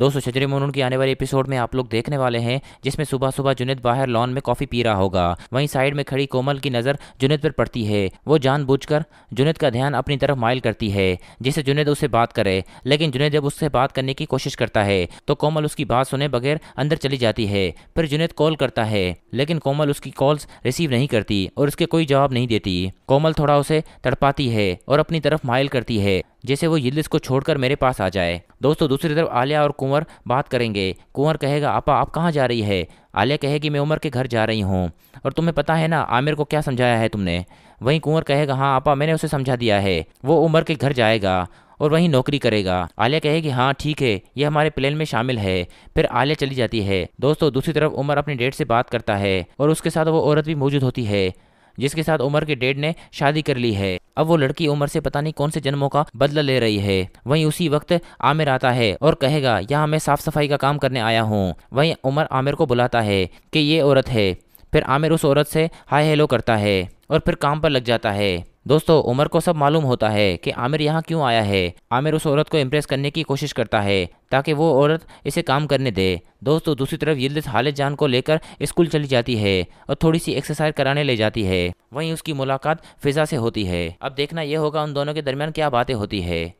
दोस्तों शजरे मोनून की आने वाले एपिसोड में आप लोग देखने वाले हैं जिसमें सुबह सुबह जुनेद बाहर लॉन में कॉफी पी रहा होगा वहीं साइड में खड़ी कोमल की नजर जुनेद पर पड़ती है वो जान कर जुनेद का ध्यान अपनी तरफ माइल करती है जिससे जुनेद उससे बात करे लेकिन जुनेद जब उससे बात करने की कोशिश करता है तो कोमल उसकी बात सुने बगैर अंदर चली जाती है फिर जुनेद कॉल करता है लेकिन कोमल उसकी कॉल्स रिसीव नहीं करती और उसके कोई जवाब नहीं देती कोमल थोड़ा उसे तड़पाती है और अपनी तरफ माइल करती है जैसे वो यिल्दिस को छोड़कर मेरे पास आ जाए दोस्तों दूसरी तरफ आलिया और कुंवर बात करेंगे कुंवर कहेगा आपा आप कहाँ जा रही है आलिया कहेगी मैं उमर के घर जा रही हूँ और तुम्हें पता है ना आमिर को क्या समझाया है तुमने वहीं कुंवर कहेगा हाँ आपा मैंने उसे समझा दिया है वो उमर के घर जाएगा और वहीं नौकरी करेगा आलिया कहेगी हाँ ठीक है ये हमारे प्लान में शामिल है फिर आलिया चली जाती है दोस्तों दूसरी तरफ उमर अपनी डेट से बात करता है और उसके साथ वो औरत भी मौजूद होती है जिसके साथ उमर के डेड ने शादी कर ली है अब वो लड़की उमर से पता नहीं कौन से जन्मों का बदला ले रही है वहीं उसी वक्त आमिर आता है और कहेगा यहाँ मैं साफ सफाई का काम करने आया हूँ वहीं उमर आमिर को बुलाता है कि ये औरत है फिर आमिर उस औरत से हाय हेलो करता है और फिर काम पर लग जाता है दोस्तों उमर को सब मालूम होता है कि आमिर यहाँ क्यों आया है आमिर उस औरत को इम्प्रेस करने की कोशिश करता है ताकि वो औरत इसे काम करने दे दोस्तों दूसरी तरफ यिल्दिस हालिद जान को लेकर स्कूल चली जाती है और थोड़ी सी एक्सरसाइज कराने ले जाती है वहीं उसकी मुलाकात फिजा से होती है अब देखना यह होगा उन दोनों के दरमियान क्या बातें होती है